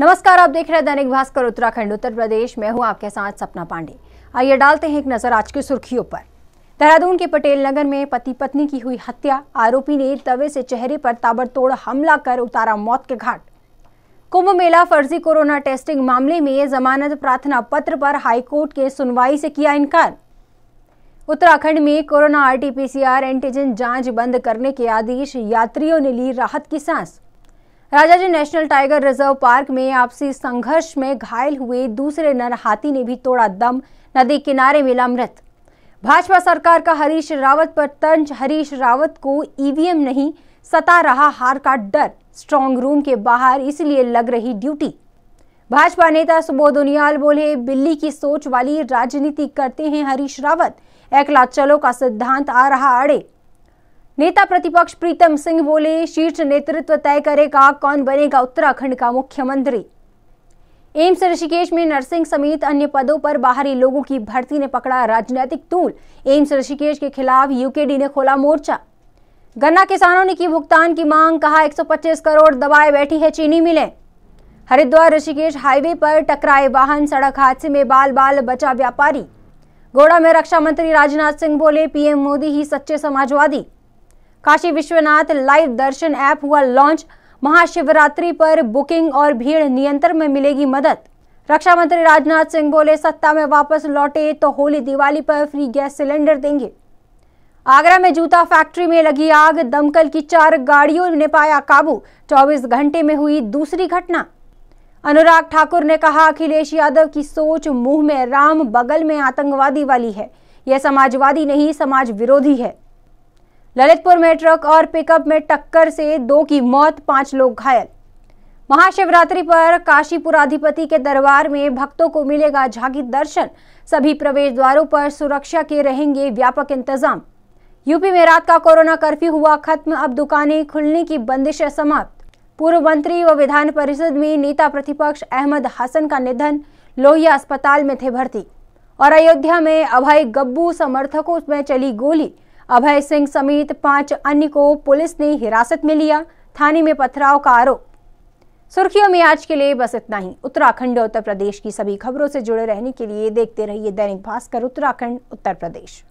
नमस्कार आप देख रहे हैं दैनिक भास्कर उत्तराखंड उत्तर प्रदेश में हूं आपके साथ सपना पांडे आइए डालते हैं एक नजर आज की सुर्खियों पर देहरादून के पटेल नगर में पति पत्नी की हुई हत्या आरोपी ने तवे से चेहरे पर ताबड़तोड़ हमला कर उतारा मौत के घाट कुंभ मेला फर्जी कोरोना टेस्टिंग मामले में जमानत प्रार्थना पत्र पर हाईकोर्ट के सुनवाई से किया इनकार उत्तराखंड में कोरोना आरटीपीसीआर एंटीजन जांच बंद करने के आदेश यात्रियों ने ली राहत की सांस Rajaji national tiger reserve park में आपसी संघर्ष में घायल हुए दूसरे नर हाथी ने भी तोड़ा दम नदी किनारे मिला मृत भाजपा सरकार का हरीश रावत पर तंज हरीश रावत को ईवीएम नहीं सता रहा हार का डर स्ट्रांग रूम के बाहर इसलिए लग रही ड्यूटी भाजपा नेता सुबोध उनियाल बोले बिल्ली की सोच वाली राजनीति करते हैं हरीश रावत एकला चलो का सिद्धांत आ रहा अड़े नेता प्रतिपक्ष प्रीतम सिंह बोले शीर्ष नेतृत्व तय करेगा कौन बनेगा उत्तराखंड का मुख्यमंत्री एम्स ऋषिकेश में नर्सिंग समेत अन्य पदों पर बाहरी लोगों की भर्ती ने पकड़ा राजनीतिक तूल एम्स ऋषिकेश के खिलाफ यूकेडी ने खोला मोर्चा गन्ना किसानों ने की भुगतान की मांग कहा 125 करोड़ दबाए बैठी है चीनी मिले हरिद्वार ऋषिकेश हाईवे पर टकराए वाहन सड़क हादसे में बाल बाल बचा व्यापारी गोड़ा में रक्षा मंत्री राजनाथ सिंह बोले पीएम मोदी ही सच्चे समाजवादी काशी विश्वनाथ लाइव दर्शन ऐप हुआ लॉन्च महाशिवरात्रि पर बुकिंग और भीड़ नियंत्रण में मिलेगी मदद रक्षा मंत्री राजनाथ सिंह बोले सत्ता में वापस लौटे तो होली दिवाली पर फ्री गैस सिलेंडर देंगे आगरा में जूता फैक्ट्री में लगी आग दमकल की चार गाड़ियों ने पाया काबू 24 घंटे में हुई दूसरी घटना अनुराग ठाकुर ने कहा अखिलेश यादव की सोच मुंह में राम बगल में आतंकवादी वाली है यह समाजवादी नहीं समाज विरोधी है ललितपुर में ट्रक और पिकअप में टक्कर से दो की मौत पांच लोग घायल महाशिवरात्रि पर काशीपुराधिपति के दरबार में भक्तों को मिलेगा झांकी दर्शन सभी प्रवेश द्वारों पर सुरक्षा के रहेंगे व्यापक इंतजाम यूपी में रात का कोरोना कर्फ्यू हुआ खत्म अब दुकानें खुलने की बंदिश समाप्त पूर्व मंत्री व विधान परिषद में नेता प्रतिपक्ष अहमद हसन का निधन लोहिया अस्पताल में थे भर्ती और अयोध्या में अभय गब्बू समर्थकों में चली गोली अभय सिंह समेत पांच अन्य को पुलिस ने हिरासत में लिया थाने में पथराव का आरोप सुर्खियों में आज के लिए बस इतना ही उत्तराखंड और उत्तर प्रदेश की सभी खबरों से जुड़े रहने के लिए देखते रहिए दैनिक भास्कर उत्तराखंड उत्तर प्रदेश